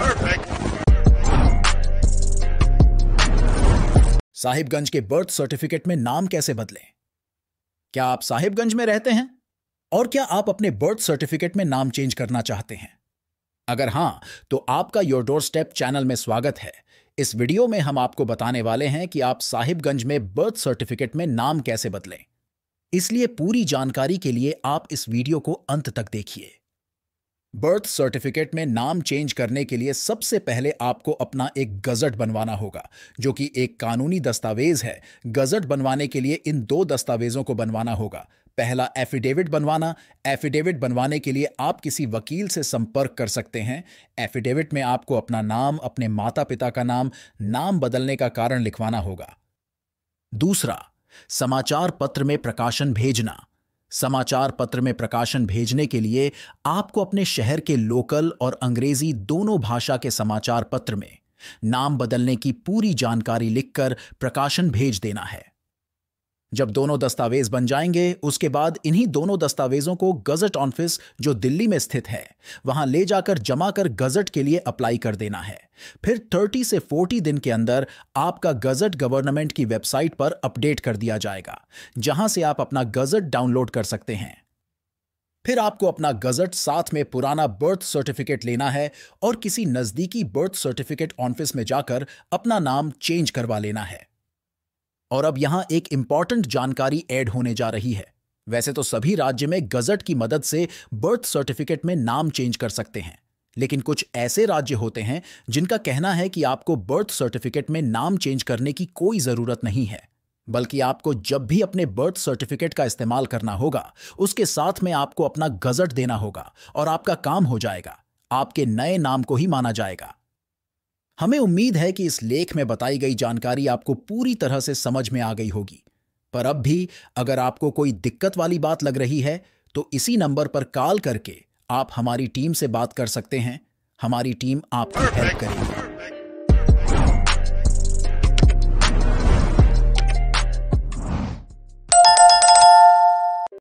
perfect. Sahibganj के birth certificate में नाम कैसे बदलें क्या आप साहिबगंज में रहते हैं और क्या आप अपने बर्थ सर्टिफिकेट में नाम चेंज करना चाहते हैं अगर हां तो आपका योर डोर स्टेप चैनल में स्वागत है इस वीडियो में हम आपको बताने वाले हैं कि आप साहिबगंज में बर्थ सर्टिफिकेट में नाम कैसे बदलें इसलिए पूरी जानकारी के लिए आप इस वीडियो को अंत तक देखिए बर्थ सर्टिफिकेट में नाम चेंज करने के लिए सबसे पहले आपको अपना एक गजट बनवाना होगा जो कि एक कानूनी दस्तावेज है गजट बनवाने के लिए इन दो दस्तावेजों को बनवाना होगा पहला एफिडेविट बनवाना एफिडेविट बनवाने के लिए आप किसी वकील से संपर्क कर सकते हैं एफिडेविट में आपको अपना नाम अपने माता पिता का नाम नाम बदलने का कारण लिखवाना होगा दूसरा समाचार पत्र में प्रकाशन भेजना समाचार पत्र में प्रकाशन भेजने के लिए आपको अपने शहर के लोकल और अंग्रेजी दोनों भाषा के समाचार पत्र में नाम बदलने की पूरी जानकारी लिखकर प्रकाशन भेज देना है जब दोनों दस्तावेज बन जाएंगे उसके बाद इन्हीं दोनों दस्तावेजों को गजट ऑफिस जो दिल्ली में स्थित है वहां ले जाकर जमा कर गजट के लिए अप्लाई कर देना है फिर 30 से 40 दिन के अंदर आपका गजट गवर्नमेंट की वेबसाइट पर अपडेट कर दिया जाएगा जहां से आप अपना गजट डाउनलोड कर सकते हैं फिर आपको अपना गजट साथ में पुराना बर्थ सर्टिफिकेट लेना है और किसी नजदीकी बर्थ सर्टिफिकेट ऑफिस में जाकर अपना नाम चेंज करवा लेना है और अब यहां एक इंपॉर्टेंट जानकारी ऐड होने जा रही है वैसे तो सभी राज्य में गजट की मदद से बर्थ सर्टिफिकेट में नाम चेंज कर सकते हैं लेकिन कुछ ऐसे राज्य होते हैं जिनका कहना है कि आपको बर्थ सर्टिफिकेट में नाम चेंज करने की कोई जरूरत नहीं है बल्कि आपको जब भी अपने बर्थ सर्टिफिकेट का इस्तेमाल करना होगा उसके साथ में आपको अपना गजट देना होगा और आपका काम हो जाएगा आपके नए नाम को ही माना जाएगा हमें उम्मीद है कि इस लेख में बताई गई जानकारी आपको पूरी तरह से समझ में आ गई होगी पर अब भी अगर आपको कोई दिक्कत वाली बात लग रही है तो इसी नंबर पर कॉल करके आप हमारी टीम से बात कर सकते हैं हमारी टीम आपकी हेल्प करेगी